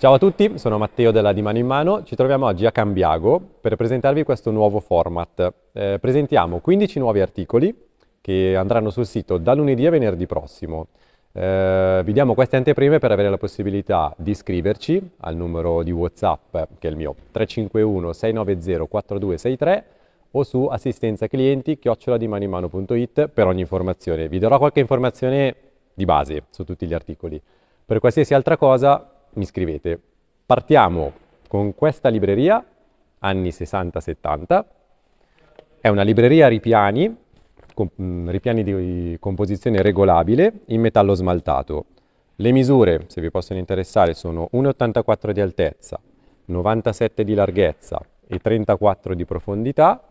Ciao a tutti, sono Matteo della Di Mano in Mano, ci troviamo oggi a Cambiago per presentarvi questo nuovo format. Eh, presentiamo 15 nuovi articoli che andranno sul sito da lunedì a venerdì prossimo. Eh, vi diamo queste anteprime per avere la possibilità di iscriverci al numero di Whatsapp, che è il mio, 351-690-4263 o su assistenza clienti chioccioladimanimano.it per ogni informazione. Vi darò qualche informazione di base su tutti gli articoli. Per qualsiasi altra cosa mi scrivete. Partiamo con questa libreria, anni 60-70, è una libreria a ripiani, com, ripiani di composizione regolabile in metallo smaltato. Le misure, se vi possono interessare, sono 1,84 di altezza, 97 di larghezza e 34 di profondità,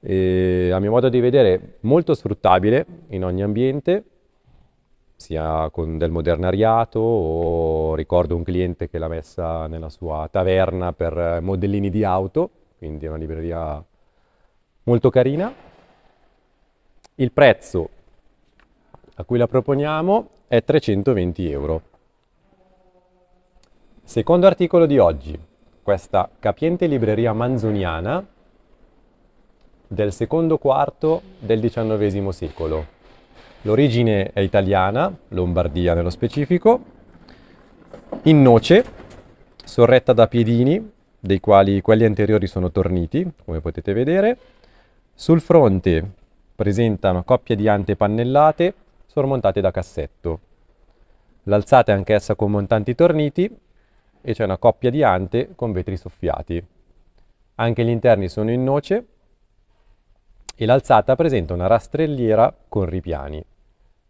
e, a mio modo di vedere molto sfruttabile in ogni ambiente, sia con del modernariato o ricordo un cliente che l'ha messa nella sua taverna per eh, modellini di auto, quindi è una libreria molto carina. Il prezzo a cui la proponiamo è 320 euro. Secondo articolo di oggi, questa capiente libreria manzoniana del secondo quarto del XIX secolo. L'origine è italiana, Lombardia nello specifico, in noce, sorretta da piedini, dei quali quelli anteriori sono torniti, come potete vedere. Sul fronte presenta una coppia di ante pannellate sormontate da cassetto. L'alzata è anch'essa con montanti torniti e c'è una coppia di ante con vetri soffiati. Anche gli interni sono in noce e l'alzata presenta una rastrelliera con ripiani.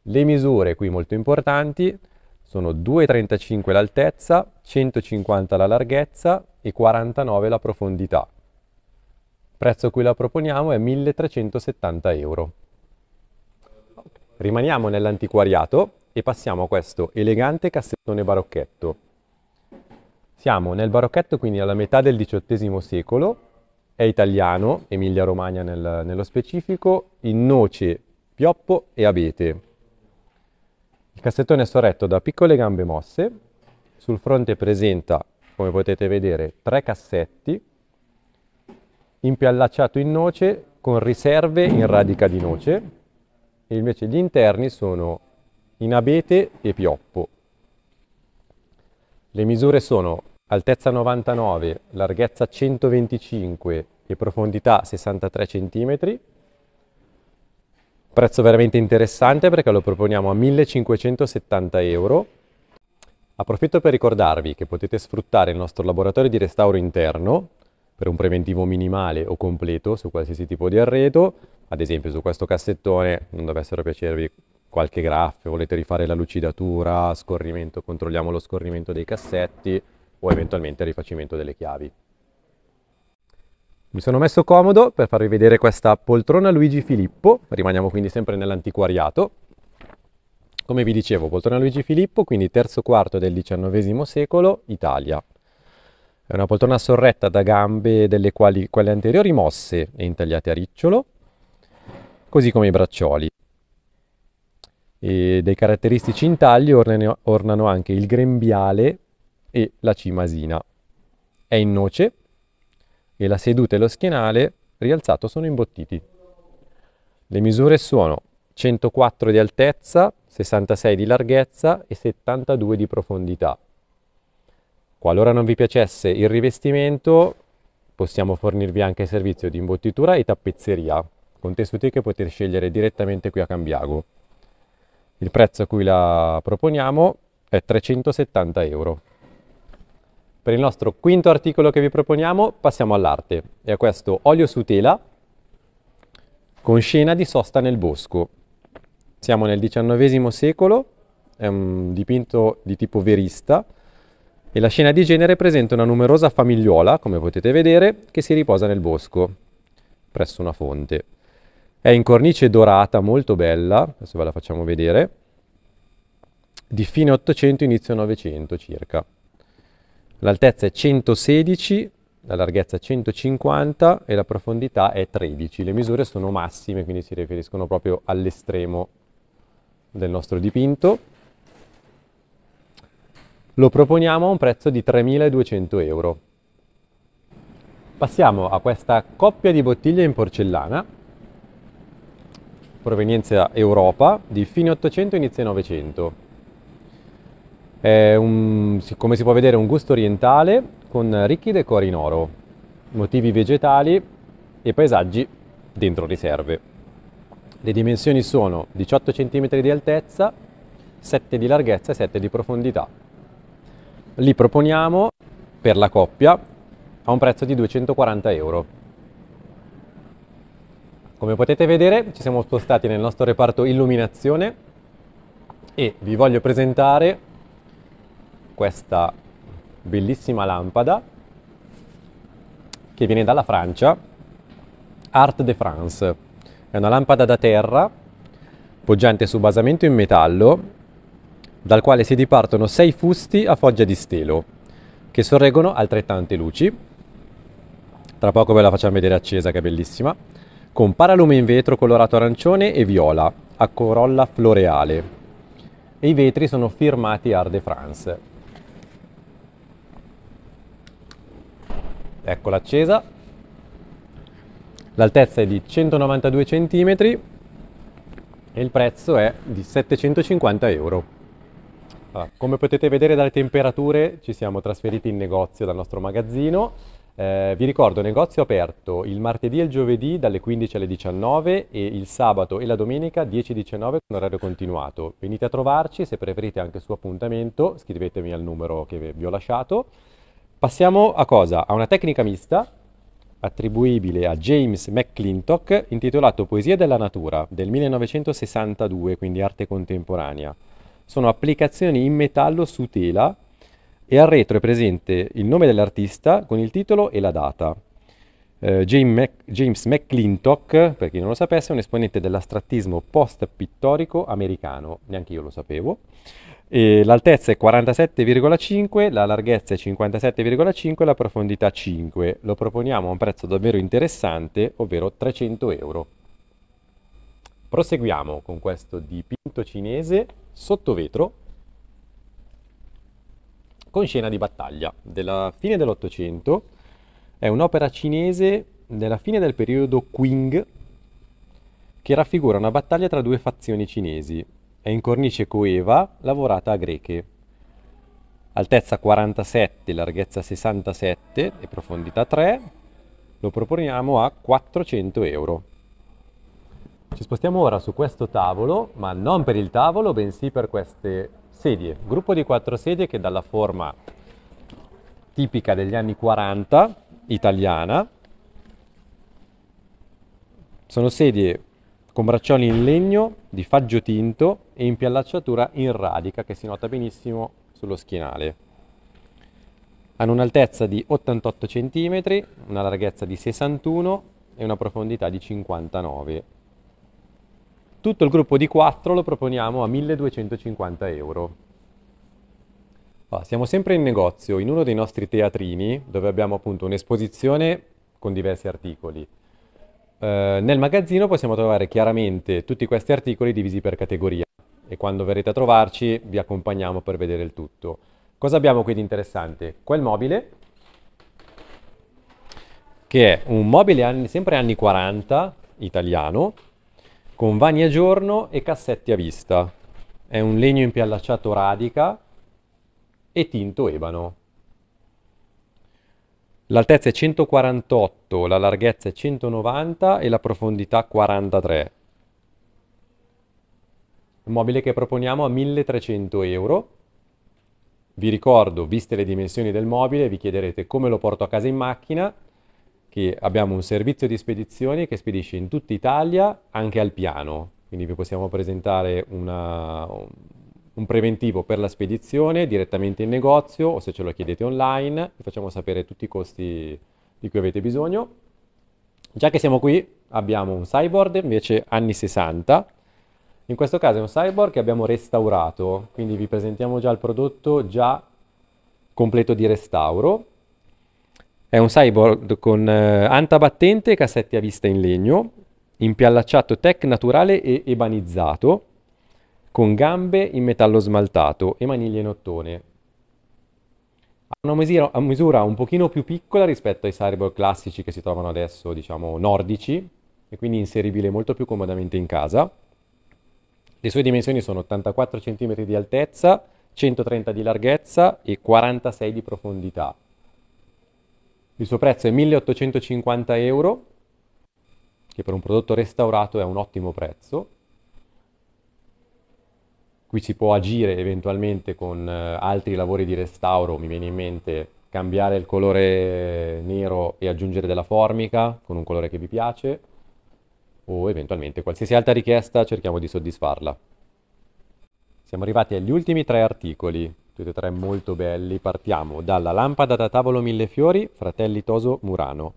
Le misure qui molto importanti sono 2,35 l'altezza, 150 la larghezza e 49 la profondità. Il prezzo cui la proponiamo è 1370 euro. Rimaniamo nell'antiquariato e passiamo a questo elegante cassettone barocchetto. Siamo nel barocchetto quindi alla metà del XVIII secolo, è italiano, Emilia Romagna nel, nello specifico, in noce, pioppo e abete. Il cassettone è sorretto da piccole gambe mosse, sul fronte presenta, come potete vedere, tre cassetti, impiallacciato in noce con riserve in radica di noce, e invece gli interni sono in abete e pioppo. Le misure sono altezza 99, larghezza 125 e profondità 63 cm, Prezzo veramente interessante perché lo proponiamo a 1570 euro. Approfitto per ricordarvi che potete sfruttare il nostro laboratorio di restauro interno per un preventivo minimale o completo su qualsiasi tipo di arredo, ad esempio su questo cassettone non dovessero piacervi qualche graffio, volete rifare la lucidatura, scorrimento, controlliamo lo scorrimento dei cassetti o eventualmente il rifacimento delle chiavi. Mi sono messo comodo per farvi vedere questa poltrona Luigi Filippo, rimaniamo quindi sempre nell'antiquariato. Come vi dicevo, poltrona Luigi Filippo, quindi terzo quarto del XIX secolo, Italia. È una poltrona sorretta da gambe delle quali quelle anteriori mosse e intagliate a ricciolo, così come i braccioli. E dei caratteristici intagli ornano, ornano anche il grembiale e la cimasina. È in noce, e la seduta e lo schienale rialzato sono imbottiti. Le misure sono 104 di altezza, 66 di larghezza e 72 di profondità. Qualora non vi piacesse il rivestimento, possiamo fornirvi anche servizio di imbottitura e tappezzeria, con tessuti che potete scegliere direttamente qui a Cambiago. Il prezzo a cui la proponiamo è 370 euro. Per il nostro quinto articolo che vi proponiamo passiamo all'arte e a questo olio su tela con scena di sosta nel bosco. Siamo nel XIX secolo, è un dipinto di tipo verista e la scena di genere presenta una numerosa famigliuola, come potete vedere, che si riposa nel bosco presso una fonte. È in cornice dorata, molto bella, adesso ve la facciamo vedere, di fine 800, inizio 900 circa. L'altezza è 116, la larghezza 150 e la profondità è 13. Le misure sono massime, quindi si riferiscono proprio all'estremo del nostro dipinto. Lo proponiamo a un prezzo di 3.200 euro. Passiamo a questa coppia di bottiglie in porcellana, provenienza Europa, di fine 800 e inizio 900. Un, come si può vedere un gusto orientale con ricchi decori in oro, motivi vegetali e paesaggi dentro riserve. Le dimensioni sono 18 cm di altezza, 7 di larghezza e 7 di profondità. Li proponiamo per la coppia a un prezzo di 240 euro. Come potete vedere ci siamo spostati nel nostro reparto illuminazione e vi voglio presentare questa bellissima lampada che viene dalla Francia, Art de France. È una lampada da terra poggiante su basamento in metallo dal quale si dipartono sei fusti a foggia di stelo che sorreggono altrettante luci. Tra poco ve la facciamo vedere accesa che è bellissima. Con paralume in vetro colorato arancione e viola a corolla floreale. E i vetri sono firmati Art de France. eccola accesa. L'altezza è di 192 cm e il prezzo è di 750 euro. Allora, come potete vedere dalle temperature ci siamo trasferiti in negozio dal nostro magazzino. Eh, vi ricordo, negozio aperto il martedì e il giovedì dalle 15 alle 19 e il sabato e la domenica 10-19 con orario continuato. Venite a trovarci, se preferite anche su appuntamento, scrivetemi al numero che vi ho lasciato. Passiamo a cosa? A una tecnica mista attribuibile a James McClintock intitolato Poesia della natura del 1962, quindi arte contemporanea. Sono applicazioni in metallo su tela e al retro è presente il nome dell'artista con il titolo e la data. Eh, James McClintock, per chi non lo sapesse, è un esponente dell'astrattismo post-pittorico americano, neanche io lo sapevo. E l'altezza è 47,5, la larghezza è 57,5, la profondità 5. Lo proponiamo a un prezzo davvero interessante, ovvero 300 euro. Proseguiamo con questo dipinto cinese sotto vetro con scena di battaglia della fine dell'Ottocento. È un'opera cinese della fine del periodo Qing che raffigura una battaglia tra due fazioni cinesi, è in cornice coeva lavorata a greche. Altezza 47, larghezza 67 e profondità 3, lo proponiamo a 400 euro. Ci spostiamo ora su questo tavolo, ma non per il tavolo, bensì per queste sedie. Gruppo di quattro sedie che dalla forma tipica degli anni 40, italiana, sono sedie con braccioli in legno di faggio tinto e impiallacciatura in radica che si nota benissimo sullo schienale. Hanno un'altezza di 88 cm, una larghezza di 61 e una profondità di 59. Tutto il gruppo di 4 lo proponiamo a 1250 euro. Siamo sempre in negozio, in uno dei nostri teatrini, dove abbiamo appunto un'esposizione con diversi articoli. Eh, nel magazzino possiamo trovare chiaramente tutti questi articoli divisi per categoria e quando verrete a trovarci vi accompagniamo per vedere il tutto. Cosa abbiamo qui di interessante? Quel mobile, che è un mobile anni, sempre anni 40, italiano, con vani a giorno e cassetti a vista. È un legno impiallacciato radica e tinto ebano. L'altezza è 148, la larghezza è 190 e la profondità 43. Il mobile che proponiamo a 1300 euro. Vi ricordo, viste le dimensioni del mobile, vi chiederete come lo porto a casa in macchina, che abbiamo un servizio di spedizioni che spedisce in tutta Italia, anche al piano. Quindi vi possiamo presentare una, un preventivo per la spedizione direttamente in negozio o se ce lo chiedete online, vi facciamo sapere tutti i costi di cui avete bisogno. Già che siamo qui abbiamo un cyborg invece anni 60, in questo caso è un cyborg che abbiamo restaurato, quindi vi presentiamo già il prodotto già completo di restauro. È un cyborg con eh, antabattente cassetti a vista in legno, impiallacciato tech naturale e ebanizzato, con gambe in metallo smaltato e maniglie in ottone. Ha una misura, un pochino più piccola rispetto ai cyborg classici che si trovano adesso, diciamo, nordici, e quindi inseribile molto più comodamente in casa. Le sue dimensioni sono 84 cm di altezza, 130 di larghezza e 46 di profondità. Il suo prezzo è 1850 euro, che per un prodotto restaurato è un ottimo prezzo. Qui si può agire eventualmente con eh, altri lavori di restauro, mi viene in mente cambiare il colore nero e aggiungere della formica con un colore che vi piace o eventualmente qualsiasi altra richiesta cerchiamo di soddisfarla. Siamo arrivati agli ultimi tre articoli, tutti e tre molto belli. Partiamo dalla lampada da tavolo mille fiori, Fratelli Toso Murano.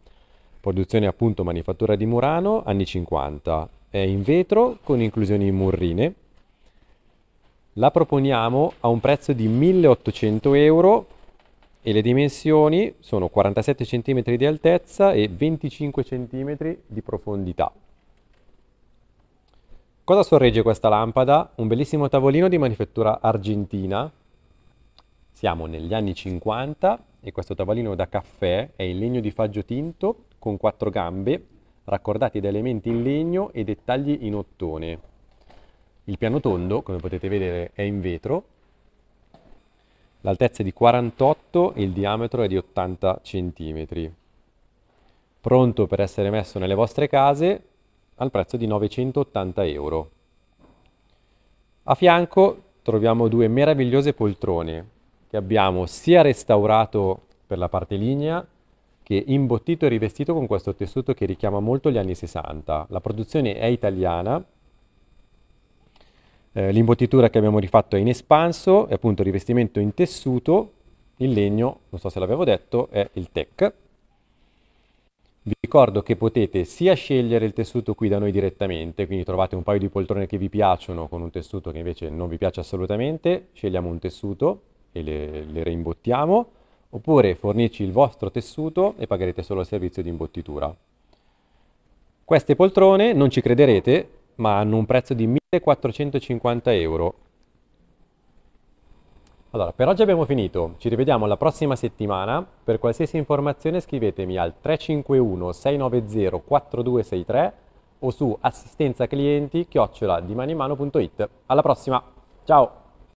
Produzione appunto manifattura di Murano, anni 50. È in vetro con inclusioni in murrine la proponiamo a un prezzo di 1800 euro e le dimensioni sono 47 cm di altezza e 25 cm di profondità. Cosa sorregge questa lampada? Un bellissimo tavolino di manifattura argentina. Siamo negli anni 50 e questo tavolino da caffè è in legno di faggio tinto con quattro gambe raccordati da elementi in legno e dettagli in ottone. Il piano tondo, come potete vedere, è in vetro, l'altezza è di 48 e il diametro è di 80 cm. Pronto per essere messo nelle vostre case al prezzo di 980 euro. A fianco troviamo due meravigliose poltrone che abbiamo sia restaurato per la parte lignea che imbottito e rivestito con questo tessuto che richiama molto gli anni 60. La produzione è italiana, eh, l'imbottitura che abbiamo rifatto è in espanso, è appunto rivestimento in tessuto, il legno, non so se l'avevo detto, è il tech. Vi ricordo che potete sia scegliere il tessuto qui da noi direttamente, quindi trovate un paio di poltrone che vi piacciono con un tessuto che invece non vi piace assolutamente, scegliamo un tessuto e le, le reimbottiamo, oppure fornirci il vostro tessuto e pagherete solo il servizio di imbottitura. Queste poltrone, non ci crederete, ma hanno un prezzo di 1450 euro. Allora, per oggi abbiamo finito, ci rivediamo la prossima settimana, per qualsiasi informazione scrivetemi al 351 690 4263 o su assistenzaclienti-dimanimano.it. Alla prossima, ciao!